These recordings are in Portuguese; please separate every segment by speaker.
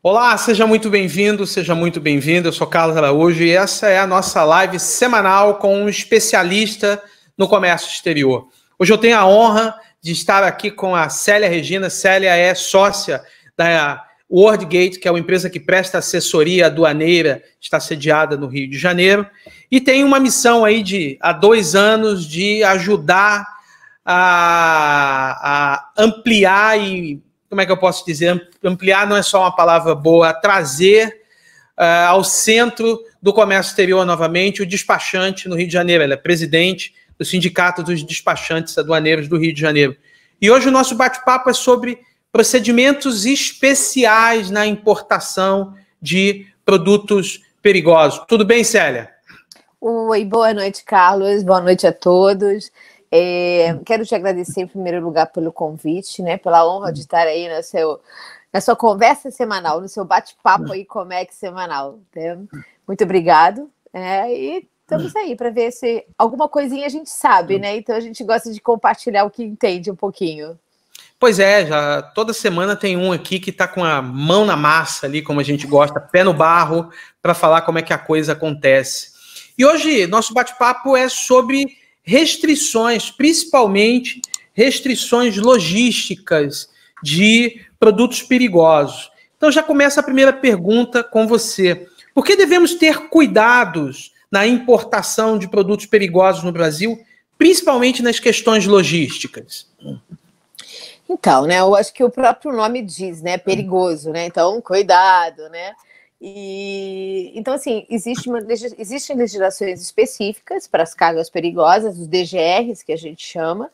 Speaker 1: Olá, seja muito bem-vindo, seja muito bem-vindo. Eu sou Carlos Araújo e essa é a nossa live semanal com um especialista no comércio exterior. Hoje eu tenho a honra de estar aqui com a Célia Regina. Célia é sócia da WorldGate, que é uma empresa que presta assessoria aduaneira, está sediada no Rio de Janeiro, e tem uma missão aí de há dois anos de ajudar a, a ampliar e como é que eu posso dizer? Ampliar não é só uma palavra boa, é trazer uh, ao centro do comércio exterior novamente o despachante no Rio de Janeiro. Ele é presidente do Sindicato dos Despachantes Aduaneiros do Rio de Janeiro. E hoje o nosso bate-papo é sobre procedimentos especiais na importação de produtos perigosos. Tudo bem, Célia?
Speaker 2: Oi, boa noite, Carlos. Boa noite a todos. É, quero te agradecer em primeiro lugar pelo convite, né? Pela honra de estar aí no seu, na sua conversa semanal, no seu bate-papo aí, como é que semanal. Né? Muito obrigado. É, e estamos aí para ver se alguma coisinha a gente sabe, né? Então a gente gosta de compartilhar o que entende um pouquinho.
Speaker 1: Pois é, já toda semana tem um aqui que está com a mão na massa ali, como a gente gosta, pé no barro, para falar como é que a coisa acontece. E hoje nosso bate-papo é sobre restrições, principalmente restrições logísticas de produtos perigosos. Então já começa a primeira pergunta com você. Por que devemos ter cuidados na importação de produtos perigosos no Brasil, principalmente nas questões logísticas?
Speaker 2: Então, né, eu acho que o próprio nome diz, né, perigoso, né? Então, cuidado, né? E, então, assim, existe uma, existem legislações específicas para as cargas perigosas, os DGRs, que a gente chama,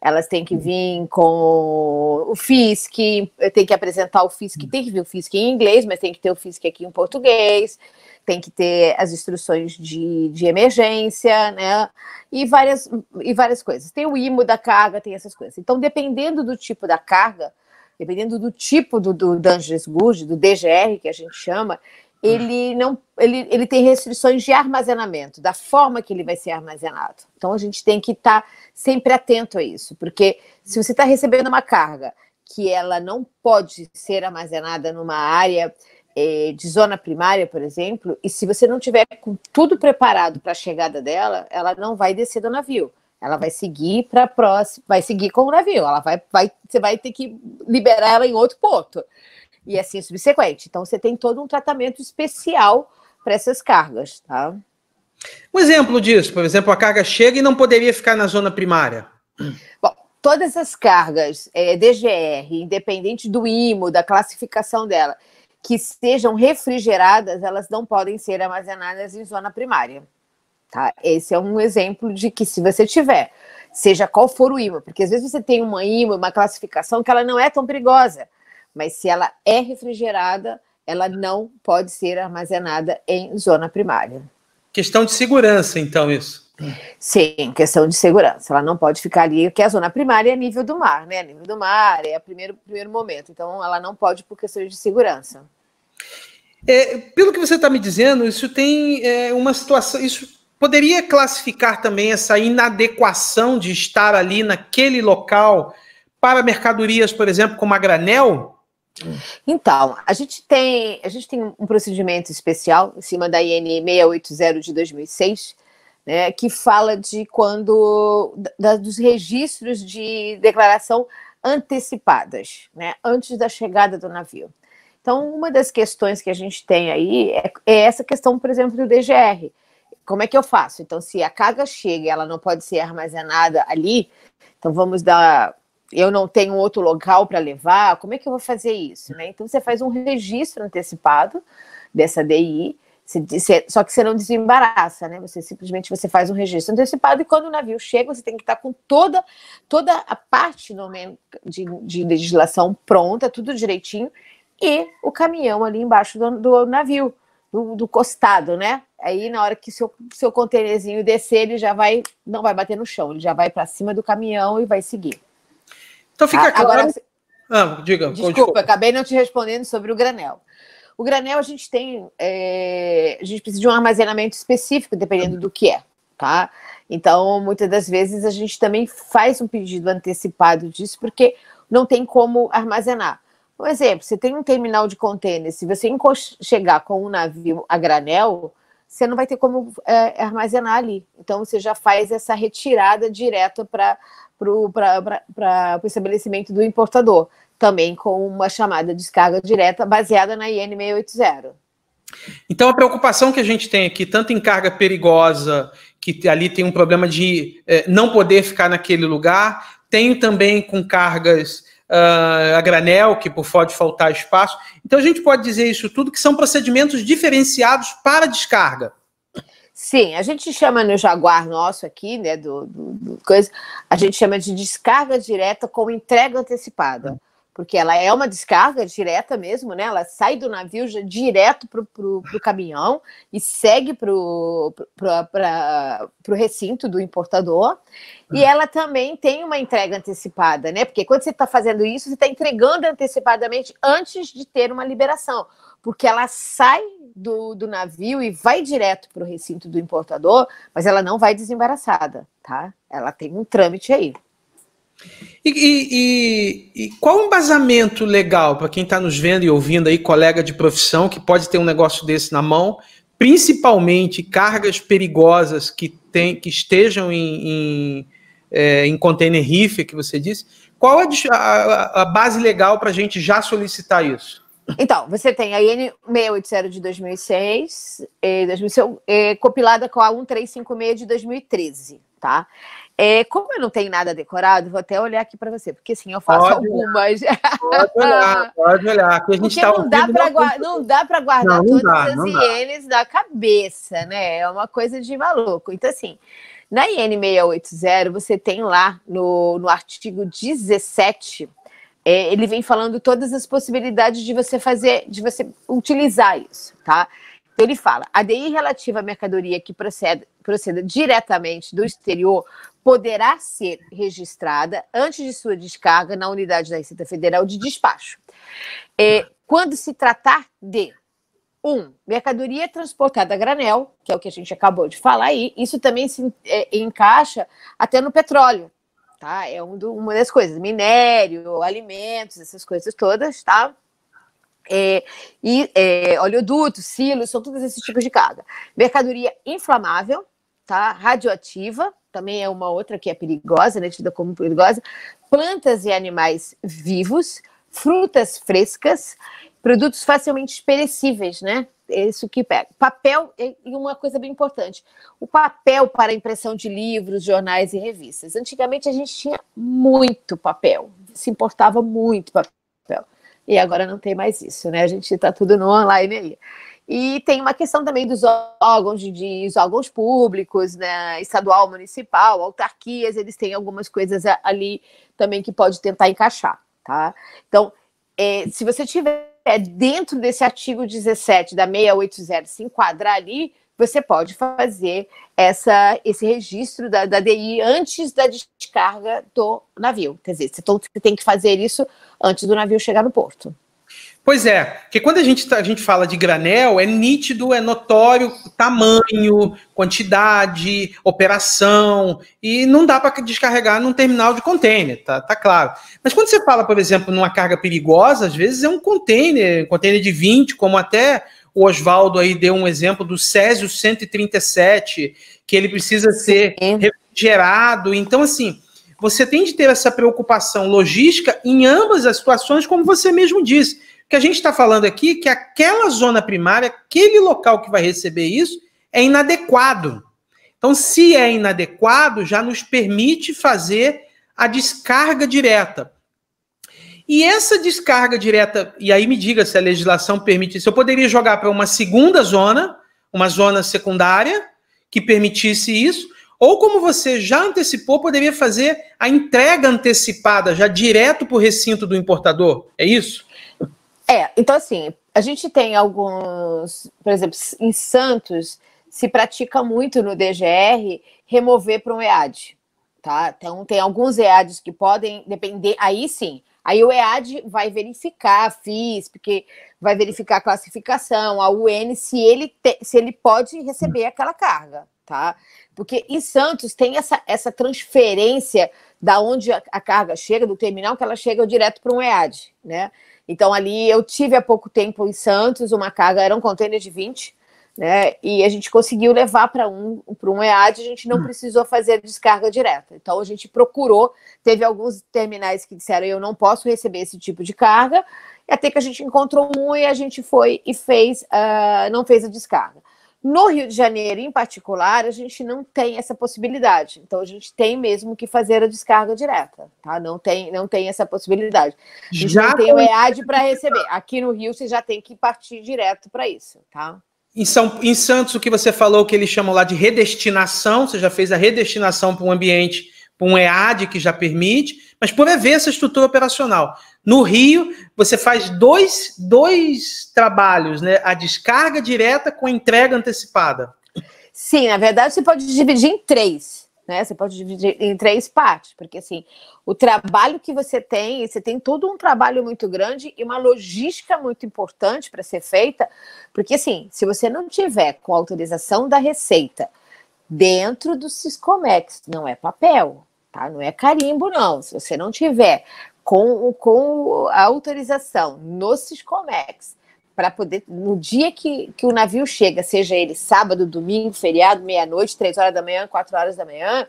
Speaker 2: elas têm que vir com o FISC, tem que apresentar o FISC, tem que vir o FISC em inglês, mas tem que ter o FISC aqui em português, tem que ter as instruções de, de emergência, né? E várias, e várias coisas. Tem o IMO da carga, tem essas coisas. Então, dependendo do tipo da carga, dependendo do tipo do, do Dangerous Goods, do DGR que a gente chama, ele não ele, ele tem restrições de armazenamento, da forma que ele vai ser armazenado. Então a gente tem que estar tá sempre atento a isso, porque se você está recebendo uma carga que ela não pode ser armazenada numa área eh, de zona primária, por exemplo, e se você não tiver com tudo preparado para a chegada dela, ela não vai descer do navio. Ela vai seguir para próximo, vai seguir com o navio. Ela vai, vai, você vai ter que liberar ela em outro porto e é assim subsequente. Então você tem todo um tratamento especial para essas cargas, tá?
Speaker 1: Um exemplo disso, por exemplo, a carga chega e não poderia ficar na zona primária.
Speaker 2: Bom, todas as cargas é, DGR, independente do IMO, da classificação dela, que sejam refrigeradas, elas não podem ser armazenadas em zona primária. Tá? Esse é um exemplo de que se você tiver, seja qual for o ímã porque às vezes você tem uma imã, uma classificação que ela não é tão perigosa, mas se ela é refrigerada, ela não pode ser armazenada em zona primária. Questão de
Speaker 1: segurança, então, isso.
Speaker 2: Sim, questão de segurança. Ela não pode ficar ali, porque é a zona primária é nível do mar, né? Nível do mar é o primeiro, primeiro momento. Então, ela não pode por questões de segurança.
Speaker 1: É, pelo que você está me dizendo, isso tem é, uma situação. Isso Poderia classificar também essa inadequação de estar ali naquele local para mercadorias, por exemplo, como a granel? Então,
Speaker 2: a gente tem, a gente tem um procedimento especial em cima da IN 680 de 2006, né, que fala de quando da, dos registros de declaração antecipadas, né, antes da chegada do navio. Então, uma das questões que a gente tem aí é, é essa questão, por exemplo, do DGR, como é que eu faço? Então, se a carga chega e ela não pode ser armazenada ali, então vamos dar. Eu não tenho outro local para levar, como é que eu vou fazer isso? Né? Então, você faz um registro antecipado dessa DI, só que você não desembaraça, né? Você simplesmente você faz um registro antecipado e quando o navio chega, você tem que estar tá com toda, toda a parte de, de legislação pronta, tudo direitinho, e o caminhão ali embaixo do, do navio do, do costado, né? Aí na hora que seu seu contêinerzinho descer, ele já vai não vai bater no chão, ele já vai para cima do caminhão e vai seguir. Então fica ah, claro. Agora,
Speaker 1: ah, diga. Desculpa, desculpa,
Speaker 2: acabei não te respondendo sobre o granel. O granel a gente tem, é, a gente precisa de um armazenamento específico, dependendo do que é, tá? Então, muitas das vezes a gente também faz um pedido antecipado disso, porque não tem como armazenar. Um exemplo, você tem um terminal de contêiner, se você chegar com um navio a granel, você não vai ter como é, armazenar ali. Então, você já faz essa retirada direta para o estabelecimento do importador, também com uma chamada de descarga direta baseada na IN 680.
Speaker 1: Então, a preocupação que a gente tem aqui, tanto em carga perigosa, que ali tem um problema de é, não poder ficar naquele lugar, tem também com cargas uh, a granel, que por pode faltar espaço. Então a gente pode dizer isso tudo que são procedimentos diferenciados para descarga.
Speaker 2: Sim, a gente chama no Jaguar nosso aqui, né, do, do, do coisa, a gente chama de descarga direta com entrega antecipada porque ela é uma descarga direta mesmo, né? Ela sai do navio já, direto para o caminhão e segue para o recinto do importador. E uhum. ela também tem uma entrega antecipada, né? Porque quando você está fazendo isso, você está entregando antecipadamente antes de ter uma liberação, porque ela sai do, do navio e vai direto para o recinto do importador, mas ela não vai desembaraçada, tá? Ela tem um trâmite aí.
Speaker 1: E, e, e, e qual o embasamento legal para quem está nos vendo e ouvindo aí, colega de profissão, que pode ter um negócio desse na mão, principalmente cargas perigosas que, tem, que estejam em, em, é, em container reef, que você disse, qual a, a, a base legal para a gente já solicitar isso? Então,
Speaker 2: você tem a IN 680 de 2006, eh, 2006 eh, compilada com a 1356 de 2013, tá? Eh, como eu não tenho nada decorado, vou até olhar aqui para você, porque assim, eu faço pode algumas. Olhar, pode olhar,
Speaker 1: pode olhar. Aqui a gente tá não, dá pra não
Speaker 2: dá para guardar não, todas não dá, as ienes da cabeça, né? É uma coisa de maluco. Então, assim, na IN 680, você tem lá no, no artigo 17 é, ele vem falando todas as possibilidades de você fazer, de você utilizar isso, tá? Então ele fala: a DI relativa à mercadoria que proceda, proceda diretamente do exterior poderá ser registrada antes de sua descarga na unidade da Receita Federal de despacho. É, quando se tratar de um, mercadoria transportada a granel, que é o que a gente acabou de falar aí, isso também se é, encaixa até no petróleo, tá? É um do, uma das coisas, minério, alimentos, essas coisas todas, tá? É, e é, oleodutos, silos, são todos esses tipos de carga. Mercadoria inflamável, tá? Radioativa, também é uma outra que é perigosa, né? Tida como perigosa. Plantas e animais vivos, frutas frescas Produtos facilmente perecíveis, né? É isso que pega. Papel e uma coisa bem importante: o papel para impressão de livros, jornais e revistas. Antigamente a gente tinha muito papel, se importava muito papel. E agora não tem mais isso, né? A gente está tudo no online aí. E tem uma questão também dos órgãos, de, órgãos públicos, né, estadual, municipal, autarquias, eles têm algumas coisas ali também que pode tentar encaixar, tá? Então, é, se você tiver é dentro desse artigo 17 da 680, se enquadrar ali, você pode fazer essa, esse registro da, da DI antes da descarga do navio. Quer dizer, você tem que fazer isso antes do navio chegar no porto.
Speaker 1: Pois é, porque quando a gente, tá, a gente fala de granel, é nítido, é notório tamanho, quantidade, operação, e não dá para descarregar num terminal de container, tá, tá claro. Mas quando você fala, por exemplo, numa carga perigosa, às vezes é um container, um container de 20, como até o Oswaldo aí deu um exemplo do Césio 137, que ele precisa ser refrigerado. Então, assim, você tem de ter essa preocupação logística em ambas as situações, como você mesmo disse que a gente está falando aqui que aquela zona primária, aquele local que vai receber isso, é inadequado. Então, se é inadequado, já nos permite fazer a descarga direta. E essa descarga direta, e aí me diga se a legislação permite isso, eu poderia jogar para uma segunda zona, uma zona secundária, que permitisse isso, ou como você já antecipou, poderia fazer a entrega antecipada, já direto para o recinto do importador, é isso? É, então assim,
Speaker 2: a gente tem alguns, por exemplo, em Santos se pratica muito no DGR remover para um EAD, tá? Então tem alguns EADs que podem depender, aí sim, aí o EAD vai verificar a FISP, porque vai verificar a classificação, a UN, se ele, te, se ele pode receber aquela carga, tá? Porque em Santos tem essa, essa transferência da onde a, a carga chega, do terminal, que ela chega direto para um EAD, né? Então, ali eu tive há pouco tempo em Santos uma carga, era um container de 20, né? E a gente conseguiu levar para um, para um EAD, a gente não hum. precisou fazer a descarga direta. Então, a gente procurou, teve alguns terminais que disseram eu não posso receber esse tipo de carga, até que a gente encontrou um e a gente foi e fez, uh, não fez a descarga. No Rio de Janeiro, em particular, a gente não tem essa possibilidade. Então, a gente tem mesmo que fazer a descarga direta, tá? Não tem, não tem essa possibilidade. A gente já não tem o EAD para receber. Aqui no Rio, você já tem que partir direto para isso, tá?
Speaker 1: Em, São, em Santos, o que você falou, que eles chamam lá de redestinação, você já fez a redestinação para um ambiente, para um EAD que já permite mas por haver essa estrutura operacional. No Rio, você faz dois, dois trabalhos, né? A descarga direta com a entrega antecipada.
Speaker 2: Sim, na verdade, você pode dividir em três. Né? Você pode dividir em três partes, porque assim, o trabalho que você tem, você tem todo um trabalho muito grande e uma logística muito importante para ser feita, porque assim, se você não tiver com autorização da Receita dentro do Siscomex, não é papel, tá? Não é carimbo, não. Se você não tiver com, com a autorização no Siscomex, para poder, no dia que, que o navio chega, seja ele sábado, domingo, feriado, meia-noite, três horas da manhã, quatro horas da manhã,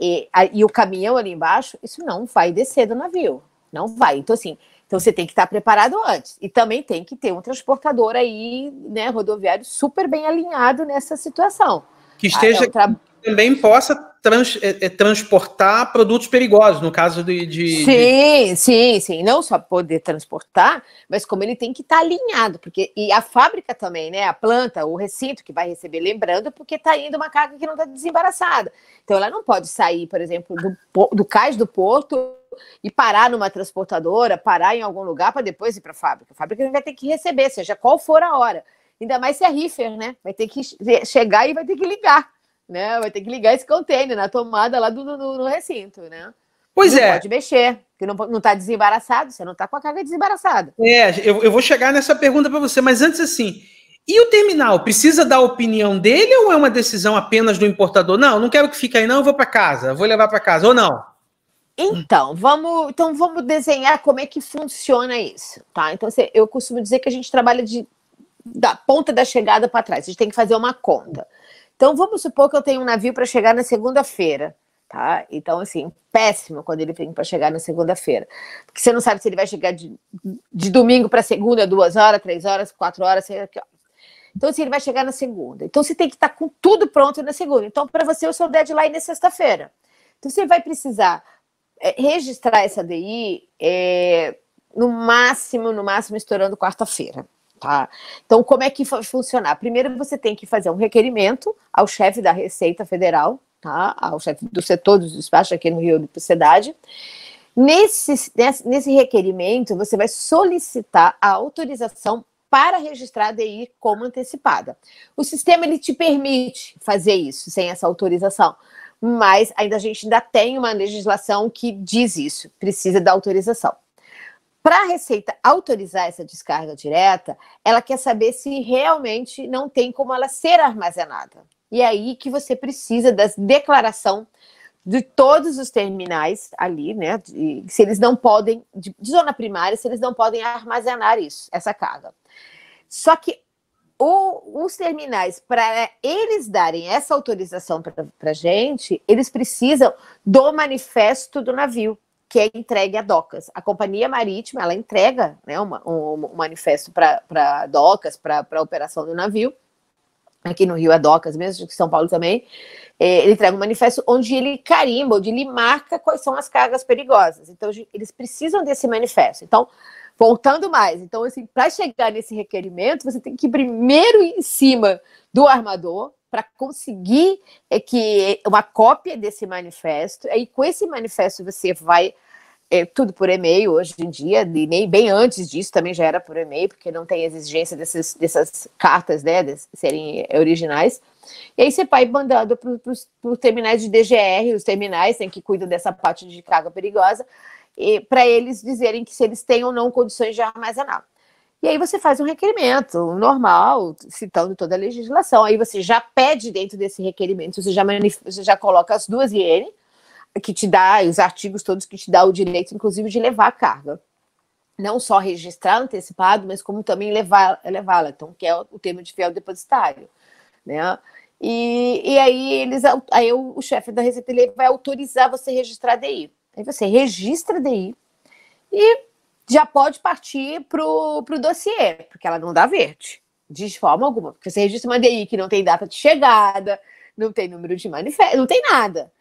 Speaker 2: e, a, e o caminhão ali embaixo, isso não vai descer do navio. Não vai. Então, assim, então você tem que estar preparado antes. E também tem que ter um transportador aí, né, rodoviário, super bem alinhado nessa situação. Que esteja, ah, é um tra
Speaker 1: também possa trans, é, é, transportar produtos perigosos, no caso de, de Sim,
Speaker 2: de... sim, sim. Não só poder transportar, mas como ele tem que estar tá alinhado, porque e a fábrica também, né? A planta, o recinto que vai receber, lembrando, porque está indo uma carga que não está desembaraçada. Então ela não pode sair, por exemplo, do, do cais do porto e parar numa transportadora, parar em algum lugar para depois ir para a fábrica. A fábrica vai ter que receber, seja qual for a hora. Ainda mais se é rifer, né? Vai ter que chegar e vai ter que ligar né? Vai ter que ligar esse container na tomada lá do, no, no recinto, né? Pois não é. Pode mexer, que não, não tá desembaraçado, você não tá com a carga desembaraçada. É,
Speaker 1: eu, eu vou chegar nessa pergunta para você, mas antes assim. E o terminal precisa da opinião dele ou é uma decisão apenas do importador? Não, não quero que fique aí, não, eu vou para casa, vou levar para casa ou não? Então,
Speaker 2: vamos, então vamos desenhar como é que funciona isso, tá? Então assim, eu costumo dizer que a gente trabalha de da ponta da chegada para trás. A gente tem que fazer uma conta. Então, vamos supor que eu tenho um navio para chegar na segunda-feira. Tá? Então, assim, péssimo quando ele tem para chegar na segunda-feira. Porque você não sabe se ele vai chegar de, de domingo para segunda, duas horas, três horas, quatro horas, sei lá que Então, assim, ele vai chegar na segunda. Então, você tem que estar tá com tudo pronto na segunda. Então, para você, o seu deadline é sexta-feira. Então, você vai precisar é, registrar essa DI é, no máximo, no máximo, estourando quarta-feira tá? Então, como é que vai funcionar? Primeiro, você tem que fazer um requerimento ao chefe da Receita Federal, tá? Ao chefe do setor dos despachos aqui no Rio de Cidade. Nesse, nesse requerimento, você vai solicitar a autorização para registrar a DI como antecipada. O sistema ele te permite fazer isso sem essa autorização, mas ainda a gente ainda tem uma legislação que diz isso, precisa da autorização. Para a Receita autorizar essa descarga direta, ela quer saber se realmente não tem como ela ser armazenada. E é aí que você precisa da declaração de todos os terminais ali, né? De, se eles não podem, de, de zona primária, se eles não podem armazenar isso, essa carga. Só que o, os terminais, para eles darem essa autorização para a gente, eles precisam do manifesto do navio que é entregue a docas. A companhia marítima, ela entrega né, uma, um, um manifesto para docas, para a operação do navio, aqui no Rio é docas mesmo, em São Paulo também, é, ele entrega um manifesto onde ele carimba, onde ele marca quais são as cargas perigosas. Então, eles precisam desse manifesto. Então, voltando mais, então, assim, para chegar nesse requerimento, você tem que ir primeiro em cima do armador, para conseguir é, que é, uma cópia desse manifesto. E com esse manifesto você vai é, tudo por e-mail hoje em dia, e nem bem antes disso também já era por e-mail, porque não tem exigência dessas, dessas cartas né, de serem é, originais. E aí você vai mandando para os terminais de DGR, os terminais tem que cuidam dessa parte de carga perigosa, para eles dizerem que se eles têm ou não condições de armazenar. E aí você faz um requerimento normal, citando toda a legislação. Aí você já pede dentro desse requerimento, você já, você já coloca as duas IN, que te dá, os artigos todos que te dá o direito, inclusive, de levar a carga. Não só registrar antecipado, mas como também levar, levá-la, então, que é o termo de fiel depositário. Né? E, e aí eles aí o, o chefe da Receita vai autorizar você registrar a DI. Aí você registra a DI e já pode partir para o dossiê, porque ela não dá verde, de forma alguma. Porque você registra uma DI que não tem data de chegada, não tem número de manifesto, não tem nada.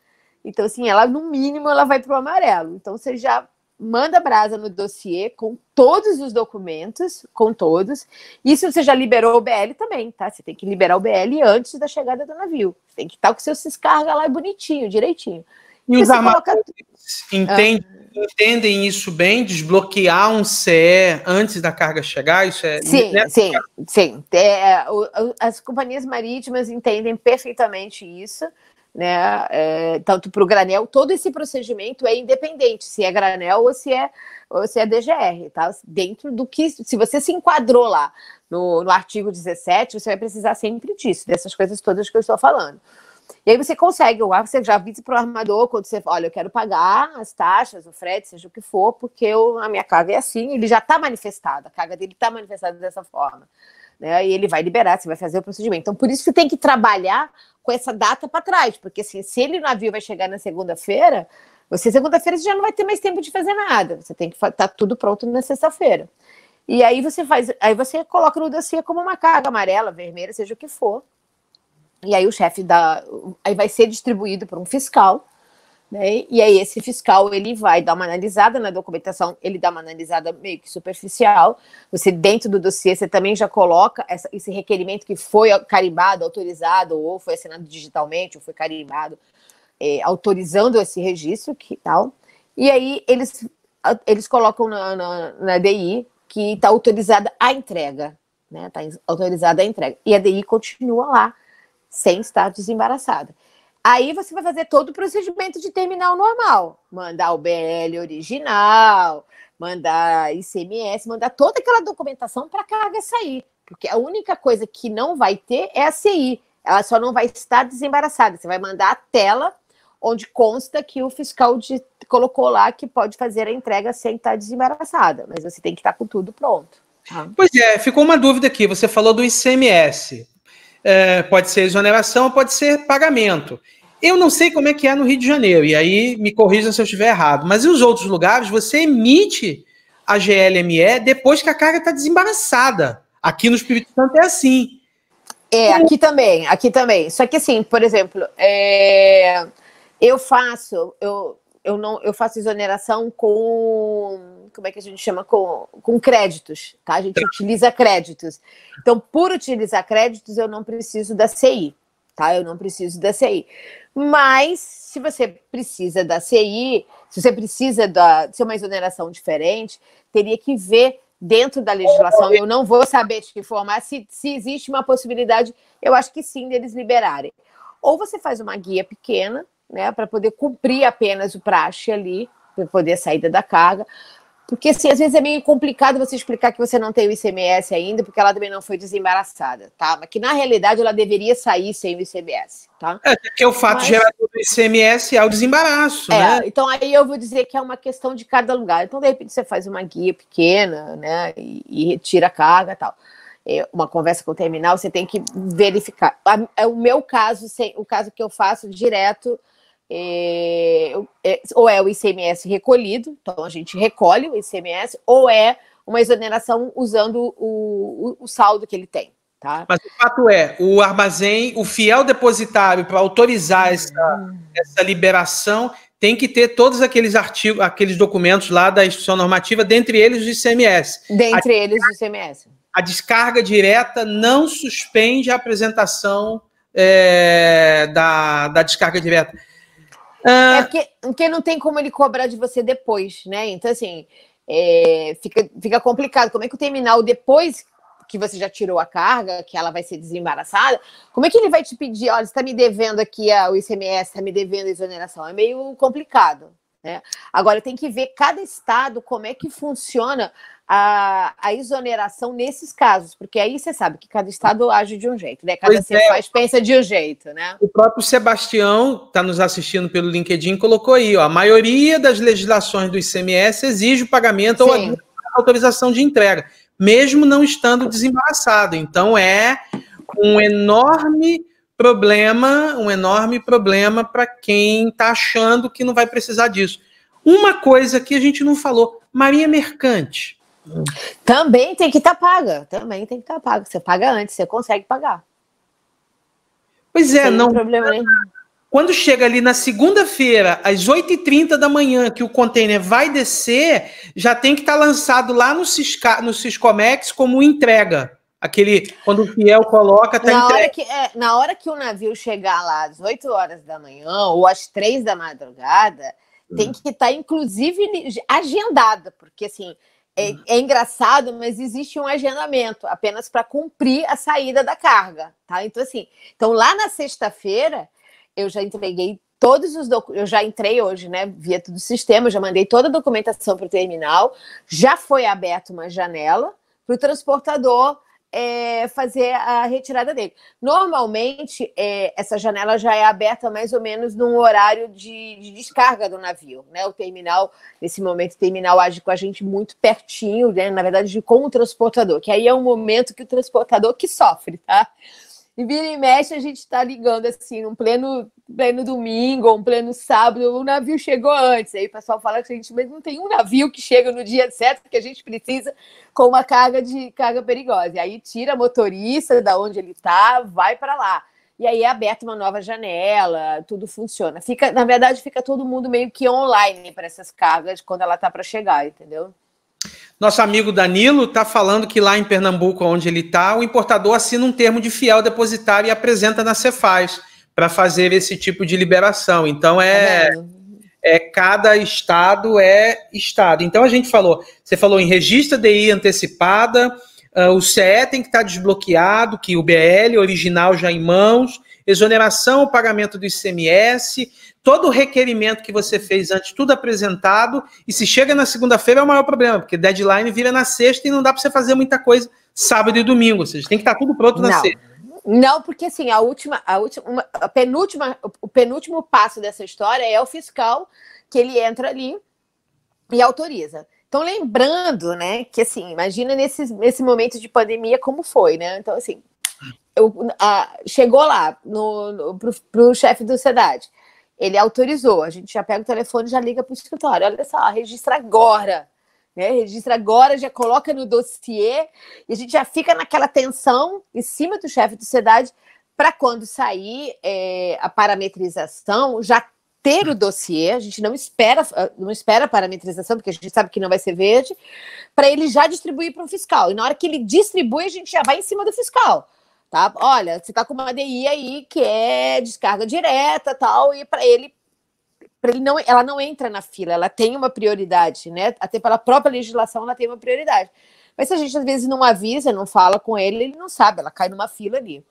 Speaker 2: Então, assim, ela, no mínimo, ela vai para o amarelo. Então, você já manda brasa no dossiê com todos os documentos, com todos. E se você já liberou o BL também, tá? Você tem que liberar o BL antes da chegada do navio. tem que estar com o seu ciscarga lá bonitinho, direitinho. E os armadores coloca...
Speaker 1: entendem, ah. entendem, isso bem, desbloquear um CE antes da carga chegar, isso é... Sim, né? sim, sim.
Speaker 2: É, o, as companhias marítimas entendem perfeitamente isso, né? É, tanto para o granel, todo esse procedimento é independente, se é granel ou se é, ou se é DGR, tá? Dentro do que, se você se enquadrou lá no, no artigo 17, você vai precisar sempre disso, dessas coisas todas que eu estou falando. E aí você consegue, você já avisa para o armador quando você olha, eu quero pagar as taxas, o frete, seja o que for, porque eu, a minha carga é assim, ele já está manifestada, a carga dele está manifestada dessa forma. Né? E ele vai liberar, você vai fazer o procedimento. Então, por isso que tem que trabalhar com essa data para trás, porque assim, se ele o navio vai chegar na segunda-feira, você segunda-feira já não vai ter mais tempo de fazer nada, você tem que estar tá tudo pronto na sexta-feira. E aí você faz, aí você coloca no dossiê como uma carga amarela, vermelha, seja o que for e aí o chefe da. Aí vai ser distribuído por um fiscal, né? E aí esse fiscal ele vai dar uma analisada na documentação, ele dá uma analisada meio que superficial. Você dentro do dossiê você também já coloca essa, esse requerimento que foi carimbado, autorizado ou foi assinado digitalmente ou foi carimbado, é, autorizando esse registro que tal. E aí eles eles colocam na, na, na DI que está autorizada a entrega, né? Está autorizada a entrega e a DI continua lá sem estar desembaraçada. Aí você vai fazer todo o procedimento de terminal normal, mandar o BL original, mandar ICMS, mandar toda aquela documentação para a carga sair, porque a única coisa que não vai ter é a CI. Ela só não vai estar desembaraçada. Você vai mandar a tela onde consta que o fiscal de, colocou lá que pode fazer a entrega sem estar desembaraçada, mas você tem que estar com tudo pronto.
Speaker 1: Tá? Pois é, ficou uma dúvida aqui. Você falou do ICMS é, pode ser exoneração, pode ser pagamento. Eu não sei como é que é no Rio de Janeiro, e aí me corrija se eu estiver errado, mas em os outros lugares você emite a GLME depois que a carga está desembaraçada. Aqui no Espírito Santo é assim.
Speaker 2: É, aqui também, aqui também. Só que assim, por exemplo, é, eu faço, eu, eu não eu faço exoneração com como é que a gente chama com, com créditos, tá? A gente tá. utiliza créditos. Então, por utilizar créditos, eu não preciso da CI, tá? Eu não preciso da CI. Mas se você precisa da CI, se você precisa da ser uma exoneração diferente, teria que ver dentro da legislação. Eu não vou saber que forma, se, se existe uma possibilidade. Eu acho que sim deles liberarem. Ou você faz uma guia pequena né, para poder cumprir apenas o praxe ali, para poder saída da carga. Porque assim, às vezes é meio complicado você explicar que você não tem o ICMS ainda, porque ela também não foi desembaraçada, tá? Mas que na realidade ela deveria sair sem o ICMS, tá?
Speaker 1: É, é, que é o fato Mas... gerador do ICMS é o desembaraço, é, né?
Speaker 2: Então aí eu vou dizer que é uma questão de cada lugar. Então, de repente, você faz uma guia pequena, né? E, e retira a carga e tal. É uma conversa com o terminal, você tem que verificar. A, é o meu caso, sem, o caso que eu faço direto é, é, ou é o ICMS recolhido, então a gente recolhe o ICMS, ou é uma exoneração usando o, o, o saldo que ele tem. Tá?
Speaker 1: Mas o fato é, o armazém, o fiel depositário para autorizar hum. essa, hum. essa liberação tem que ter todos aqueles artigos, aqueles documentos lá da instituição normativa, dentre eles o ICMS. Dentre
Speaker 2: a, eles o ICMS.
Speaker 1: A descarga direta não suspende a apresentação é, da, da descarga direta.
Speaker 2: Ah. é porque, porque não tem como ele cobrar de você depois, né? Então, assim, é, fica, fica complicado. Como é que o terminal, depois que você já tirou a carga, que ela vai ser desembaraçada, como é que ele vai te pedir, olha, você está me devendo aqui a, o ICMS, está me devendo a exoneração? É meio complicado. Né? Agora, tem que ver cada estado como é que funciona a, a exoneração nesses casos, porque aí você sabe que cada estado age de um jeito, né? Cada pois é. faz, pensa de um jeito,
Speaker 1: né? O próprio Sebastião, está nos assistindo pelo LinkedIn, colocou aí, ó, a maioria das legislações do ICMS exige o pagamento Sim. ou a autorização de entrega, mesmo não estando desembaraçado. Então é um enorme problema, um enorme problema para quem está achando que não vai precisar disso. Uma coisa que a gente não falou, Marinha Mercante.
Speaker 2: Também tem que estar tá paga. Também tem que estar tá paga. Você paga antes, você consegue pagar. Pois é, não. Problema nenhum.
Speaker 1: Quando chega ali na segunda-feira, às 8h30 da manhã, que o container vai descer, já tem que estar tá lançado lá no, Cisca, no Ciscomex como entrega. Aquele, quando o fiel coloca, tá na Hora
Speaker 2: que, é, na hora que o navio chegar lá às 8 horas da manhã ou às 3 da madrugada, tem hum. que estar, tá, inclusive, agendada, porque assim, é, é, engraçado, mas existe um agendamento apenas para cumprir a saída da carga, tá? Então assim, então lá na sexta-feira eu já entreguei todos os documentos, eu já entrei hoje, né, via todo o sistema, já mandei toda a documentação para o terminal, já foi aberta uma janela para o transportador é, fazer a retirada dele. Normalmente, é, essa janela já é aberta mais ou menos num horário de, de, descarga do navio. Né? O terminal, nesse momento, o terminal age com a gente muito pertinho, né? na verdade, de com o transportador, que aí é um momento que o transportador que sofre, tá? E vira e mexe, a gente está ligando assim, num pleno pleno domingo, um pleno sábado, o navio chegou antes. Aí o pessoal fala que a gente mesmo não tem um navio que chega no dia certo, porque a gente precisa com uma carga de carga perigosa. E aí tira a motorista da onde ele está, vai para lá. E aí é aberta uma nova janela, tudo funciona. Fica, na verdade, fica todo mundo meio que online para essas cargas quando ela tá para chegar, entendeu?
Speaker 1: Nosso amigo Danilo está falando que lá em Pernambuco, onde ele está, o importador assina um termo de fiel depositário e apresenta na Cefaz para fazer esse tipo de liberação. Então é, é, é cada estado é estado. Então a gente falou, você falou em registro DI antecipada, uh, o CE tem que estar tá desbloqueado, que o BL original já em mãos, exoneração o pagamento do ICMS, todo o requerimento que você fez antes, tudo apresentado, e se chega na segunda-feira é o maior problema, porque deadline vira na sexta e não dá para você fazer muita coisa sábado e domingo, ou seja, tem que estar tá tudo pronto na não. sexta.
Speaker 2: Não, porque assim, a última, a última, a penúltima, o penúltimo passo dessa história é o fiscal que ele entra ali e autoriza. Então, lembrando, né, que assim, imagina nesse, nesse momento de pandemia como foi, né? Então, assim, eu, a, chegou lá no, no, pro, pro chefe do cidade, ele autorizou, a gente já pega o telefone e já liga para o escritório, olha só, registra agora. Né? Registra agora, já coloca no dossiê e a gente já fica naquela tensão em cima do chefe de sociedade para quando sair é, a parametrização, já ter o dossiê, a gente não espera, ah, não espera a parametrização, porque a gente sabe que não vai ser verde, para ele já distribuir para o fiscal. E na hora que ele distribui, a gente já vai em cima do fiscal. Tá? Olha, você está com uma DI aí que é descarga direta tal, e para ele para ele não, ela não entra na fila, ela tem uma prioridade, né? Até pela própria legislação, ela tem uma prioridade. Mas se a gente às vezes não avisa, não fala com ele, ele não sabe, ela cai numa fila ali.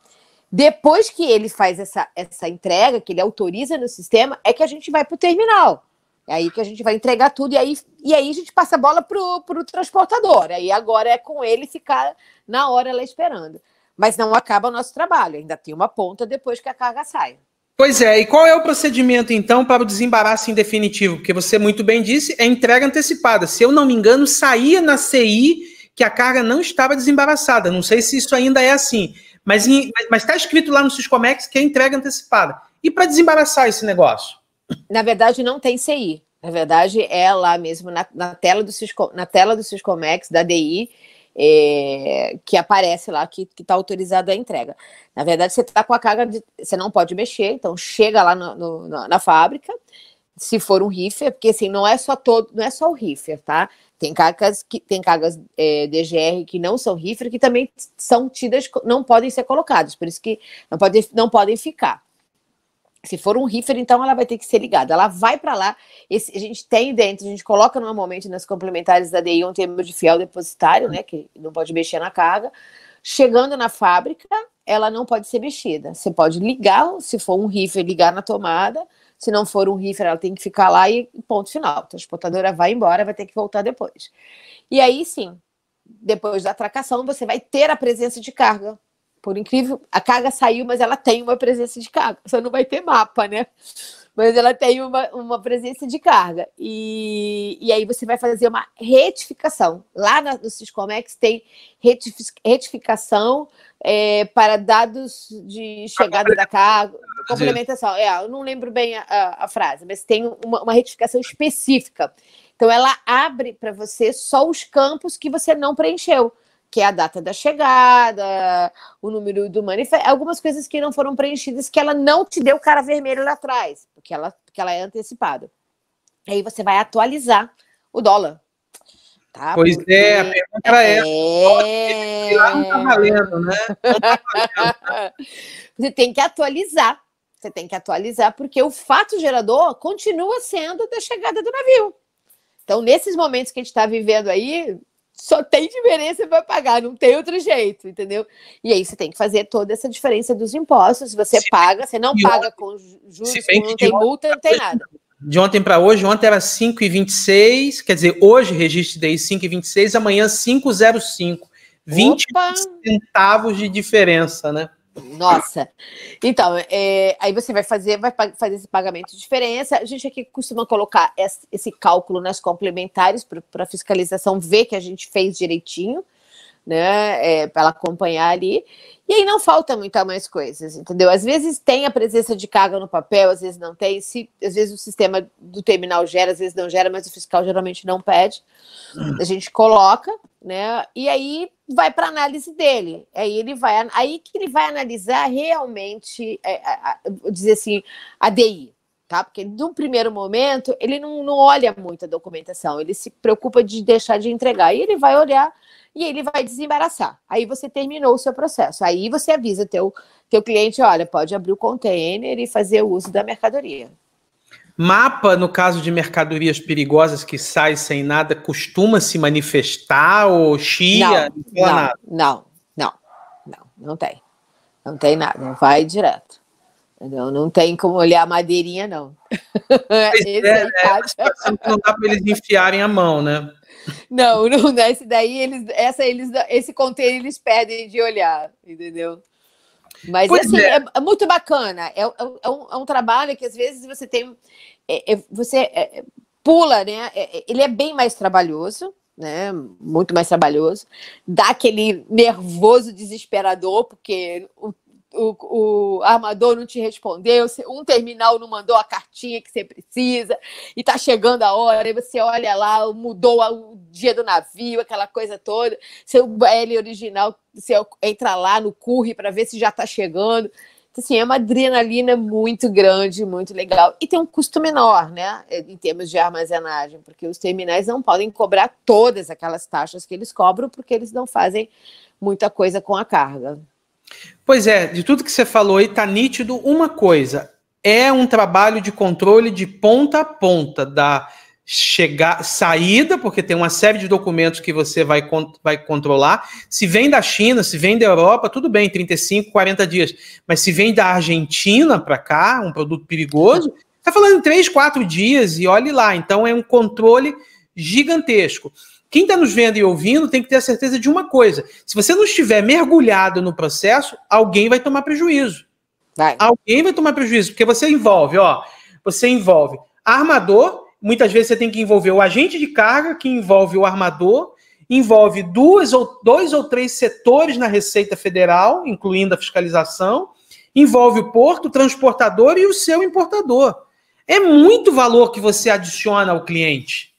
Speaker 2: Depois que ele faz essa, essa entrega, que ele autoriza no sistema, é que a gente vai para o terminal. É aí que a gente vai entregar tudo, e aí, e aí a gente passa a bola para o transportador. Aí agora é com ele ficar na hora lá esperando. Mas não acaba o nosso trabalho, ainda tem uma ponta depois que a carga sai.
Speaker 1: Pois é, e qual é o procedimento então para o desembaraço em definitivo? Porque você muito bem disse, é entrega antecipada. Se eu não me engano, saía na CI que a carga não estava desembaraçada. Não sei se isso ainda é assim, mas está escrito lá no Siscomex que é entrega antecipada. E para desembaraçar esse negócio?
Speaker 2: Na verdade, não tem CI. Na verdade, é lá mesmo na, na tela do Cisco, na tela do Siscomex da DI é, que aparece lá que está autorizado a entrega. Na verdade, você está com a carga de. Você não pode mexer, então chega lá no, no, na, na, fábrica, se for um rifle, porque assim, não é só todo, não é só o rifle, tá? Tem cargas que tem cargas é, DGR que não são riffer, que também são tidas, não podem ser colocadas, por isso que não podem, não podem ficar. Se for um rifle, então ela vai ter que ser ligada. Ela vai para lá. Esse, a gente tem dentro, a gente coloca normalmente nas complementares da DI um termo de fiel depositário, né? Que não pode mexer na carga. Chegando na fábrica, ela não pode ser mexida. Você pode ligar, se for um rifle, ligar na tomada. Se não for um rifle, ela tem que ficar lá e ponto final. Então, a transportadora vai embora, vai ter que voltar depois. E aí sim, depois da atracação, você vai ter a presença de carga por incrível, a carga saiu, mas ela tem uma presença de carga. Só não vai ter mapa, né? Mas ela tem uma, uma presença de carga. E, e aí você vai fazer uma retificação. Lá na, no Syscomex tem retificação é, para dados de chegada da carga, complementação. É, eu não lembro bem a, a, a frase, mas tem uma, uma retificação específica. Então, ela abre para você só os campos que você não preencheu que é a data da chegada, o número do manifesto, algumas coisas que não foram preenchidas que ela não te deu cara vermelho lá atrás, porque ela, porque ela é antecipada. Aí você vai atualizar o dólar. Tá? Pois é, porque... é, a pergunta era é... essa. Lá não tá valendo,
Speaker 1: né? Tá
Speaker 2: você tem que atualizar. Você tem que atualizar, porque o fato gerador continua sendo da chegada do navio. Então, nesses momentos que a gente está vivendo aí, só tem diferença para pagar, não tem outro jeito, entendeu? E aí você tem que fazer toda essa diferença dos impostos, você se paga, você não paga ontem, com juros, não tem multa, não tem nada.
Speaker 1: De ontem para hoje, ontem era 5,26, quer dizer, hoje registro e 5,26, amanhã 5,05. 20 Opa. centavos de diferença, né? Nossa.
Speaker 2: Então, é, aí você vai fazer, vai fazer esse pagamento de diferença. A gente aqui costuma colocar esse cálculo nas complementares para a fiscalização ver que a gente fez direitinho né? É, para ela acompanhar ali. E aí não falta muitas mais coisas, entendeu? Às vezes tem a presença de carga no papel, às vezes não tem. Se, às vezes o sistema do terminal gera, às vezes não gera, mas o fiscal geralmente não pede. A gente coloca, né? E aí vai para análise dele. Aí ele vai, aí que ele vai analisar realmente, é, é, dizer assim, a DI tá? Porque no primeiro momento ele não, não olha muito a documentação, ele se preocupa de deixar de entregar. E ele vai olhar e ele vai desembaraçar. Aí você terminou o seu processo. Aí você avisa teu, teu cliente, olha, pode abrir o container e fazer o uso da mercadoria.
Speaker 1: Mapa, no caso de mercadorias perigosas que sai sem nada, costuma se manifestar ou chia? Não, não,
Speaker 2: não, não, não, não tem. Não tem nada, vai direto. Não, não tem como olhar a madeirinha, não.
Speaker 1: Esse é, né? é não dá para eles enfiarem a mão, né?
Speaker 2: Não, não, né? esse daí eles, essa eles, esse container eles perdem de olhar, entendeu? Mas assim, é. é. é. muito bacana. É, é, é, um, é um trabalho que às vezes você tem, é, é você pula, né? ele é bem mais trabalhoso, né? Muito mais trabalhoso. Dá aquele nervoso desesperador, porque o o, o, armador não te respondeu, um terminal não mandou a cartinha que você precisa, e tá chegando a hora, e você olha lá, mudou o dia do navio, aquela coisa toda, seu L original, você entra lá no curry para ver se já tá chegando. Então, assim, é uma adrenalina muito grande, muito legal. E tem um custo menor, né, em termos de armazenagem, porque os terminais não podem cobrar todas aquelas taxas que eles cobram, porque eles não fazem muita coisa com a carga.
Speaker 1: Pois é, de tudo que você falou aí, tá nítido uma coisa. É um trabalho de controle de ponta a ponta da chegar, saída, porque tem uma série de documentos que você vai, vai controlar. Se vem da China, se vem da Europa, tudo bem, 35, 40 dias. Mas se vem da Argentina para cá, um produto perigoso, está falando em 3, 4 dias e olhe lá. Então é um controle gigantesco. Quem está nos vendo e ouvindo tem que ter a certeza de uma coisa: se você não estiver mergulhado no processo, alguém vai tomar prejuízo. Vai. Alguém vai tomar prejuízo, porque você envolve, ó, você envolve armador, muitas vezes você tem que envolver o agente de carga, que envolve o armador, envolve duas ou, dois ou três setores na Receita Federal, incluindo a fiscalização, envolve o porto, o transportador e o seu importador. É muito valor que você adiciona ao cliente.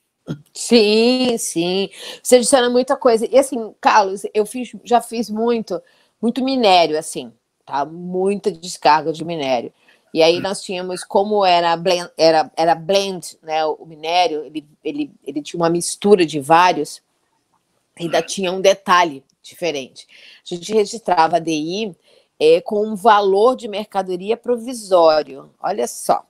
Speaker 1: Sim,
Speaker 2: sim. Você adiciona muita coisa. E assim, Carlos, eu fiz, já fiz muito, muito minério, assim, tá? Muita descarga de minério. E aí nós tínhamos, como era blend, era, era blend né? O minério, ele, ele, ele tinha uma mistura de vários, ainda tinha um detalhe diferente. A gente registrava a DI é, eh, com um valor de mercadoria provisório. Olha só.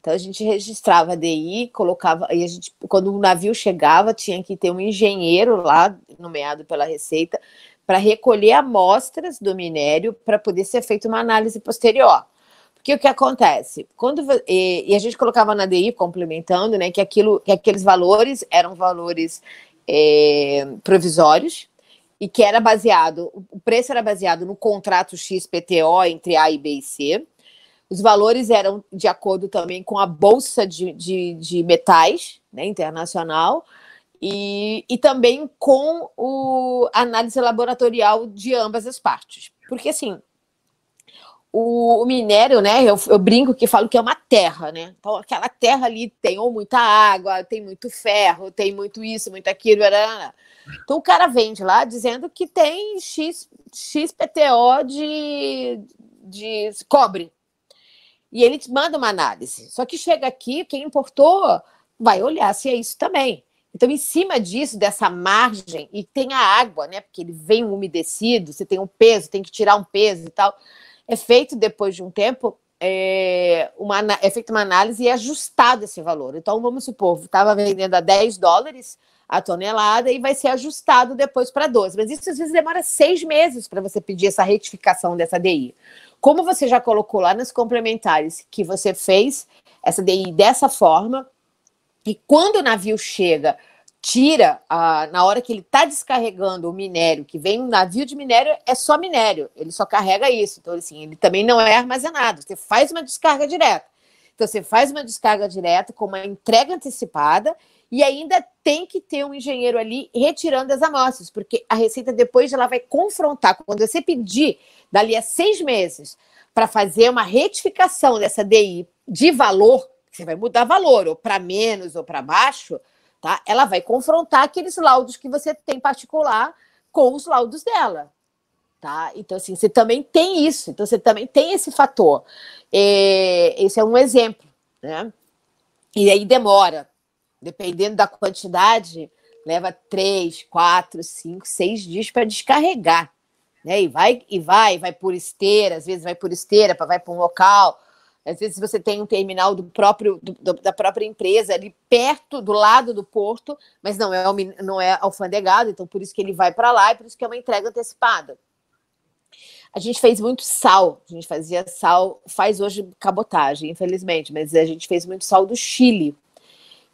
Speaker 2: Então a gente registrava a DI, colocava, e a gente, quando o navio chegava, tinha que ter um engenheiro lá, nomeado pela Receita, para recolher amostras do minério para poder ser feita uma análise posterior. Porque o que acontece? Quando, e, e, a gente colocava na DI, complementando, né, que, aquilo, que aqueles valores eram valores é, provisórios, e que era baseado, o preço era baseado no contrato XPTO entre A e B e C, os valores eram de acordo também com a Bolsa de, de, de Metais né, Internacional e, e também com a análise laboratorial de ambas as partes. Porque, assim, o, minério, né? Eu, eu, brinco que falo que é uma terra, né? Então, aquela terra ali tem ou muita água, tem muito ferro, tem muito isso, muito aquilo. Blá, Então, o cara vende lá dizendo que tem X, XPTO de, de cobre. E ele te manda uma análise. Só que chega aqui, quem importou vai olhar se é isso também. Então, em cima disso, dessa margem, e tem a água, né? Porque ele vem umedecido, você tem um peso, tem que tirar um peso e tal. É feito depois de um tempo é, uma, é feita uma análise e é ajustado esse valor. Então, vamos supor, estava vendendo a 10 dólares a tonelada e vai ser ajustado depois para 12. Mas isso às vezes demora seis meses para você pedir essa retificação dessa DI como você já colocou lá nas complementares que você fez essa DI dessa forma, e quando o navio chega, tira, na hora que ele está descarregando o minério, que vem um navio de minério, é só minério, ele só carrega isso. Então, assim, ele também não é armazenado, você faz uma descarga direta. Então, você faz uma descarga direta com uma entrega antecipada e ainda tem que ter um engenheiro ali retirando as amostras, porque a receita depois ela vai confrontar. Quando você pedir, dali a seis meses, para fazer uma retificação dessa DI de valor, você vai mudar valor, ou para menos ou para baixo, tá? ela vai confrontar aqueles laudos que você tem particular com os laudos dela tá? Então, assim, você também tem isso, então você também tem esse fator. É, esse é um exemplo, né? E aí demora, dependendo da quantidade, leva três, quatro, cinco, seis dias para descarregar. Né? E vai, e vai, vai por esteira, às vezes vai por esteira, vai para um local. Às vezes você tem um terminal do próprio do, da própria empresa ali perto do lado do porto, mas não é não é alfandegado, então por isso que ele vai para lá e por isso que é uma entrega antecipada. A gente fez muito sal, a gente fazia sal, faz hoje cabotagem, infelizmente, mas a gente fez muito sal do Chile.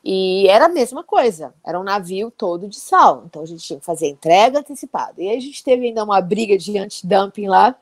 Speaker 2: E era a mesma coisa, era um navio todo de sal. Então a gente tinha que fazer entrega antecipada. E a gente teve ainda uma briga de anti-dumping lá,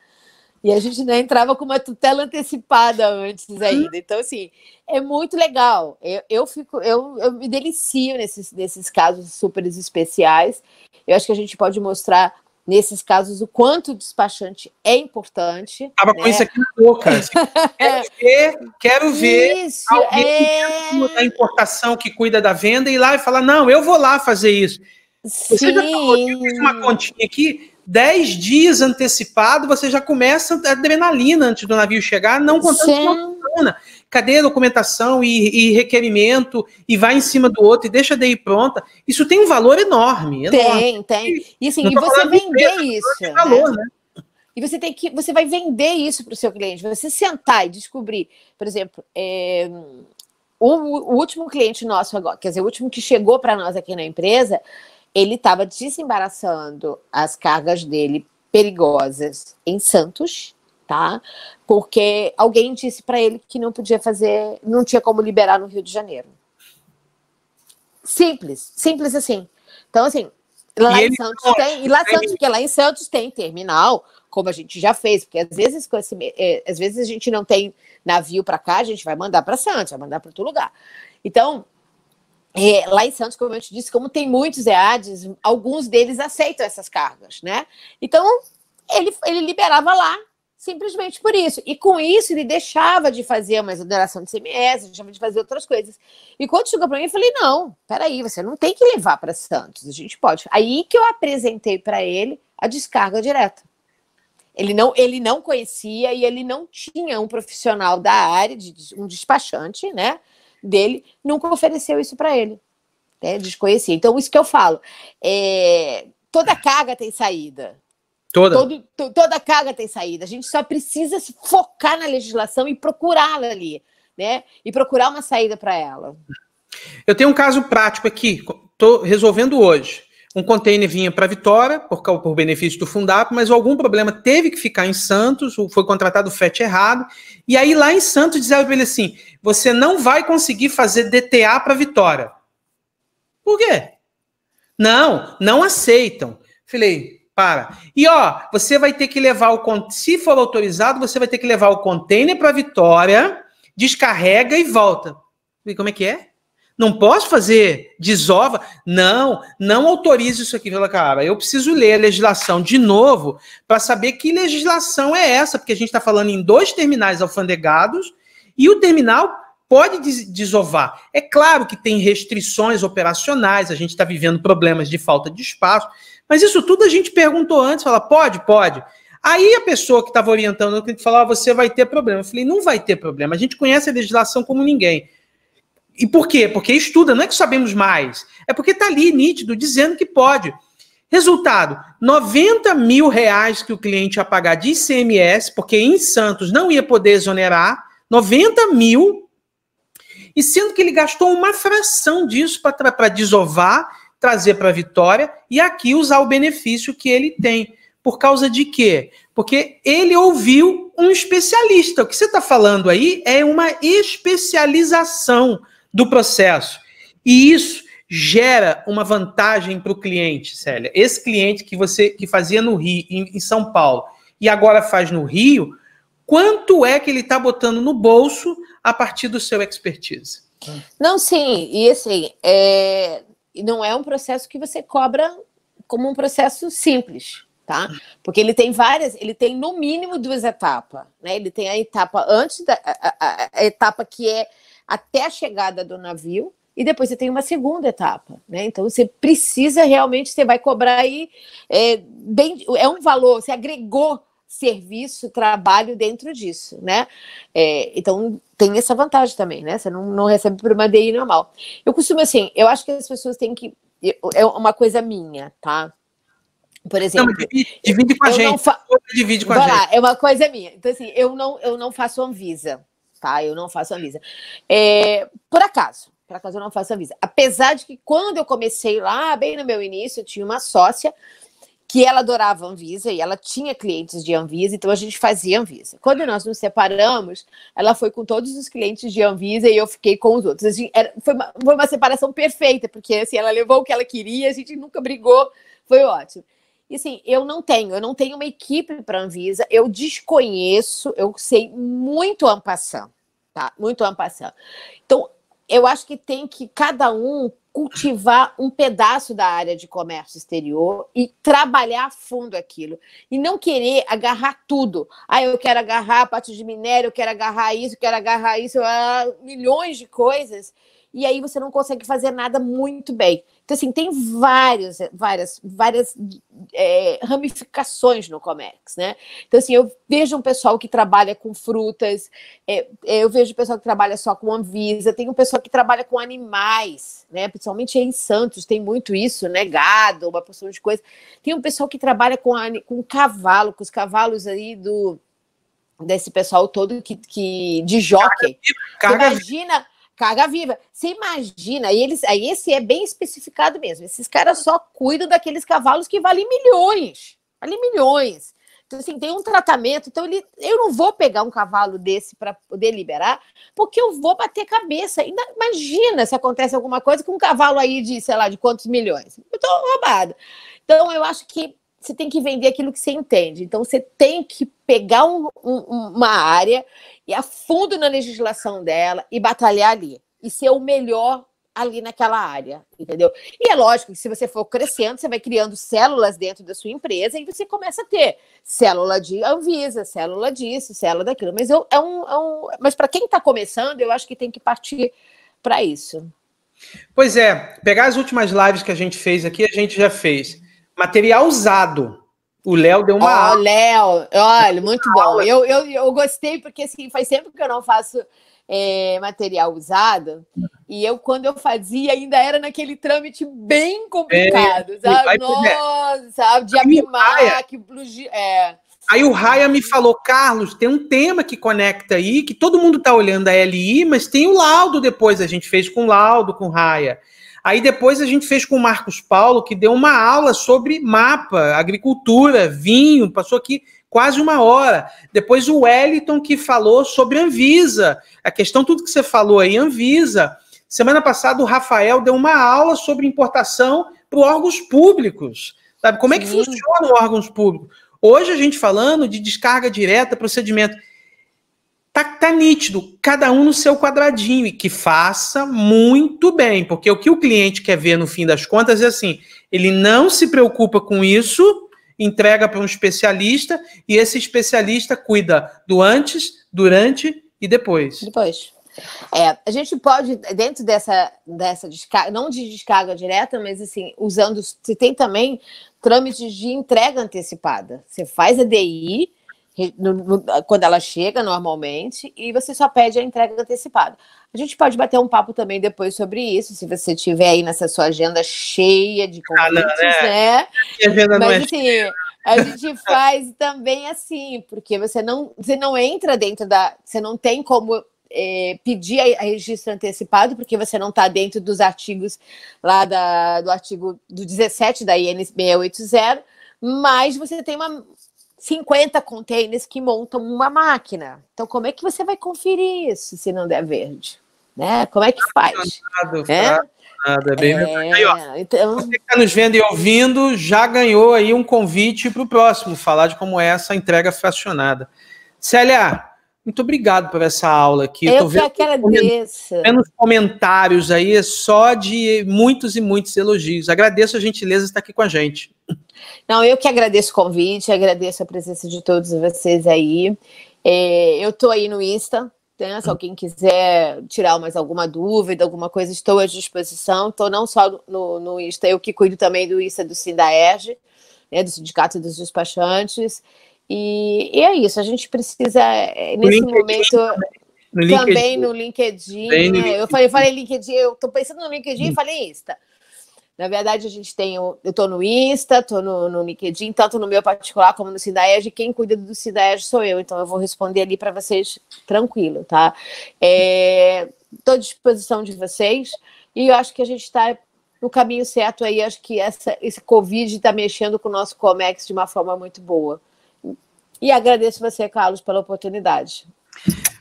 Speaker 2: e a gente né, entrava com uma tutela antecipada antes ainda. Então, assim, é muito legal. Eu, eu fico, eu, eu me delicio nesses, nesses casos super especiais. Eu acho que a gente pode mostrar nesses casos, o quanto o despachante é importante.
Speaker 1: Estava né? com isso aqui na boca.
Speaker 2: Quero ver,
Speaker 1: quero ver isso, alguém é... da importação que cuida da venda e lá e falar, não, eu vou lá fazer isso. Sim. Você já falou, eu fiz uma continha aqui, 10 dias antecipado, você já começa a adrenalina antes do navio chegar, não contando Sim. com semana cadê a documentação e, e, requerimento, e vai em cima do outro e deixa daí pronta. Isso tem um valor enorme. enorme. Tem,
Speaker 2: tem. E, assim, e você vender empresa, isso. Valor, né? né? E você tem que. Você vai vender isso para o seu cliente. Você sentar e descobrir, por exemplo, é, o, o, último cliente nosso agora, quer dizer, o último que chegou para nós aqui na empresa, ele estava desembaraçando as cargas dele perigosas em Santos tá? Porque alguém disse para ele que não podia fazer, não tinha como liberar no Rio de Janeiro. Simples, simples assim. Então, assim, lá e em Santos tem, e lá, Santos, porque lá em Santos tem terminal, como a gente já fez, porque às vezes, com esse, é, às vezes a gente não tem navio para cá, a gente vai mandar para Santos, vai mandar para outro lugar. Então, é, lá em Santos, como eu te disse, como tem muitos EADs, alguns deles aceitam essas cargas, né? Então, ele, ele liberava lá simplesmente por isso. E com isso, ele deixava de fazer uma exoneração de CMS, deixava de fazer outras coisas. E quando chegou para mim, eu falei: não, peraí, você não tem que levar para Santos, a gente pode. Aí que eu apresentei para ele a descarga direta. Ele não, ele não conhecia e ele não tinha um profissional da área, de, um despachante, né? Dele, nunca ofereceu isso para ele. Né, desconhecia. Então, isso que eu falo. É, toda carga tem saída. Toda. Todo, to, toda carga tem saída. A gente só precisa se focar na legislação e procurá-la ali, né? E procurar uma saída para ela.
Speaker 1: Eu tenho um caso prático aqui, estou resolvendo hoje. Um container vinha para Vitória, por, por benefício do Fundap, mas algum problema teve que ficar em Santos, foi contratado o FET errado, e aí lá em Santos disseram para ele assim: você não vai conseguir fazer DTA para Vitória. Por quê? Não, não aceitam. Falei, para. E ó, você vai ter que levar o se for autorizado, você vai ter que levar o container para Vitória, descarrega e volta. E como é que é? Não posso fazer desova? Não, não autorize isso aqui, fala, cara. Eu preciso ler a legislação de novo para saber que legislação é essa, porque a gente está falando em dois terminais alfandegados e o terminal pode desovar. É claro que tem restrições operacionais, a gente está vivendo problemas de falta de espaço, mas isso tudo a gente perguntou antes, fala, pode, pode. Aí a pessoa que estava orientando que falava, ah, você vai ter problema. Eu falei, não vai ter problema. A gente conhece a legislação como ninguém. E por quê? Porque estuda, não é que sabemos mais. É porque está ali nítido, dizendo que pode. Resultado: 90 mil reais que o cliente ia pagar de ICMS, porque em Santos não ia poder exonerar, 90 mil, e sendo que ele gastou uma fração disso para desovar trazer para a vitória e aqui usar o benefício que ele tem. Por causa de quê? Porque ele ouviu um especialista. O que você está falando aí é uma especialização do processo. E isso gera uma vantagem para o cliente, Célia. Esse cliente que você que fazia no Rio, em, em São Paulo, e agora faz no Rio, quanto é que ele está botando no bolso a partir do seu expertise?
Speaker 2: Não, sim, e assim, é, e não é um processo que você cobra como um processo simples, tá? Porque ele tem várias, ele tem no mínimo duas etapas, né? Ele tem a etapa antes da a, a, a etapa que é até a chegada do navio, e depois você tem uma segunda etapa, né? Então você precisa realmente, você vai cobrar aí é, bem, é um valor, você agregou serviço, trabalho dentro disso, né? É, então tem essa vantagem também, né? Você não, não recebe por uma DI normal. Eu costumo assim, eu acho que as pessoas têm que. É uma coisa minha, tá? Por exemplo. Não,
Speaker 1: divide com a gente. Fa... Divide
Speaker 2: com Vai a lá, gente. É uma coisa minha. Então, assim, eu não, eu não faço Anvisa, tá? Eu não faço Anvisa. É, por acaso, por acaso eu não faço Anvisa. Apesar de que quando eu comecei lá, bem no meu início, eu tinha uma sócia que ela adorava Anvisa e ela tinha clientes de Anvisa, então a gente fazia Anvisa. Quando nós nos separamos, ela foi com todos os clientes de Anvisa e eu fiquei com os outros. Gente, era, foi, uma, foi, uma, separação perfeita, porque assim, ela levou o que ela queria, a gente nunca brigou, foi ótimo. E assim, eu não tenho, eu não tenho uma equipe para Anvisa, eu desconheço, eu sei muito ampassão, tá? Muito ampassão. Então, eu acho que tem que cada um cultivar um pedaço da área de comércio exterior e trabalhar a fundo aquilo. E não querer agarrar tudo. Ah, eu quero agarrar a parte de minério, eu quero agarrar isso, eu quero agarrar isso, ah, milhões de coisas e aí você não consegue fazer nada muito bem. Então, assim, tem várias várias, várias é, ramificações no Comex, né? Então, assim, eu vejo um pessoal que trabalha com frutas, é, é eu vejo um pessoal que trabalha só com Anvisa, tem um pessoal que trabalha com animais, né? Principalmente em Santos tem muito isso, né? Gado, uma porção de coisa. Tem um pessoal que trabalha com, com cavalo, com os cavalos aí do desse pessoal todo que, que de jockey. Imagina caga viva. Você imagina, aí, eles, aí esse é bem especificado mesmo. Esses caras só cuidam daqueles cavalos que valem milhões. Valem milhões. Então, assim, tem um tratamento. Então, ele, eu não vou pegar um cavalo desse para poder liberar, porque eu vou bater cabeça. Ainda, imagina se acontece alguma coisa com um cavalo aí de, sei lá, de quantos milhões. Eu estou roubado. Então, eu acho que você tem que vender aquilo que você entende. Então, você tem que pegar um, um, uma área e a fundo na legislação dela e batalhar ali. E ser o melhor ali naquela área, entendeu? E é lógico que se você for crescendo, você vai criando células dentro da sua empresa e você começa a ter célula de Anvisa, célula disso, célula daquilo. Mas eu, é um, é um mas para quem está começando, eu acho que tem que partir para isso.
Speaker 1: Pois é, pegar as últimas lives que a gente fez aqui, a gente já fez material usado. O Léo deu uma. Ó, oh,
Speaker 2: Léo, olha, muito bom. Eu, eu, eu gostei, porque assim, faz tempo que eu não faço é, material usado. E eu, quando eu fazia, ainda era naquele trâmite bem complicado, é, sabe? Nossa, sabe? De Abimac, é.
Speaker 1: Aí o Raia me falou, Carlos, tem um tema que conecta aí, que todo mundo tá olhando a LI, mas tem o laudo depois, a gente fez com laudo, com Raia. Aí depois a gente fez com o Marcos Paulo, que deu uma aula sobre mapa, agricultura, vinho, passou aqui quase uma hora. Depois o Wellington, que falou sobre Anvisa, a questão, tudo que você falou aí, Anvisa. Semana passada o Rafael deu uma aula sobre importação para órgãos públicos. Sabe como Sim. é que funciona órgãos públicos? Hoje a gente falando de descarga direta, procedimento tá, tá nítido, cada um no seu quadradinho e que faça muito bem, porque o que o cliente quer ver no fim das contas é assim, ele não se preocupa com isso, entrega para um especialista e esse especialista cuida do antes, durante e depois. Depois.
Speaker 2: É, a gente pode, dentro dessa, dessa descarga, não de descarga direta, mas assim, usando, se tem também trâmites de entrega antecipada. Você faz a DI, no, no, quando ela chega normalmente, e você só pede a entrega antecipada. A gente pode bater um papo também depois sobre isso, se você tiver aí nessa sua agenda cheia
Speaker 1: de ah, convites, ah, né?
Speaker 2: né? Mas, é assim, é a gente faz também assim, porque você não, você não entra dentro da. Você não tem como é, pedir a, a, registro antecipado, porque você não está dentro dos artigos lá da, do artigo do 17 da IN 680, mas você tem uma, 50 containers que montam uma máquina. Então, como é que você vai conferir isso se não der verde? Né? Como é que faz?
Speaker 1: Nada, é? nada, é bem é,
Speaker 2: aí, ó, então... Você que
Speaker 1: está nos vendo e ouvindo já ganhou aí um convite para o próximo, falar de como é essa entrega fracionada. Célia, muito obrigado por essa aula aqui. Eu, Eu que agradeço. Vendo os comentários aí, é só de muitos e muitos elogios. Agradeço a gentileza de estar aqui com a gente.
Speaker 2: Não, eu que agradeço o convite, agradeço a presença de todos vocês aí. É, eu estou aí no Insta, né? se uhum. alguém quiser tirar mais alguma dúvida, alguma coisa, estou à disposição. Estou não só no, no Insta, eu que cuido também do Insta do Sindaerge, né? do Sindicato dos Despachantes. E, e é isso, a gente precisa, é, nesse momento.
Speaker 1: No também no
Speaker 2: LinkedIn. no né? LinkedIn. Eu, falei, eu falei LinkedIn, eu estou pensando no LinkedIn e uhum. falei Insta. Na verdade, a gente tem. eu estou no Insta, estou no, no LinkedIn, tanto no meu particular como no Sindaeg. Quem cuida do Sindaeg sou eu, então eu vou responder ali para vocês tranquilo, tá? Estou é, à disposição de vocês e eu acho que a gente está no caminho certo aí. Acho que essa, esse Covid está mexendo com o nosso Comex de uma forma muito boa. E agradeço você, Carlos, pela oportunidade.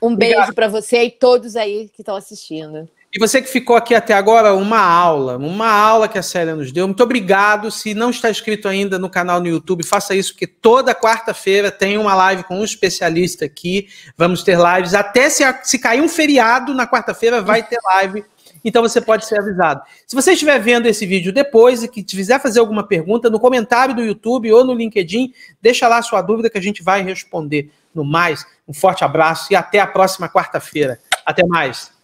Speaker 2: Um beijo para você e todos aí que estão assistindo.
Speaker 1: E você que ficou aqui até agora, uma aula, uma aula que a Célia nos deu. Muito obrigado. Se não está inscrito ainda no canal no YouTube, faça isso, porque toda quarta-feira tem uma live com um especialista aqui. Vamos ter lives. Até se, se cair um feriado na quarta-feira, vai ter live. Então você pode ser avisado. Se você estiver vendo esse vídeo depois e que quiser fazer alguma pergunta, no comentário do YouTube ou no LinkedIn, deixa lá sua dúvida que a gente vai responder. No mais, um forte abraço e até a próxima quarta-feira. Até mais.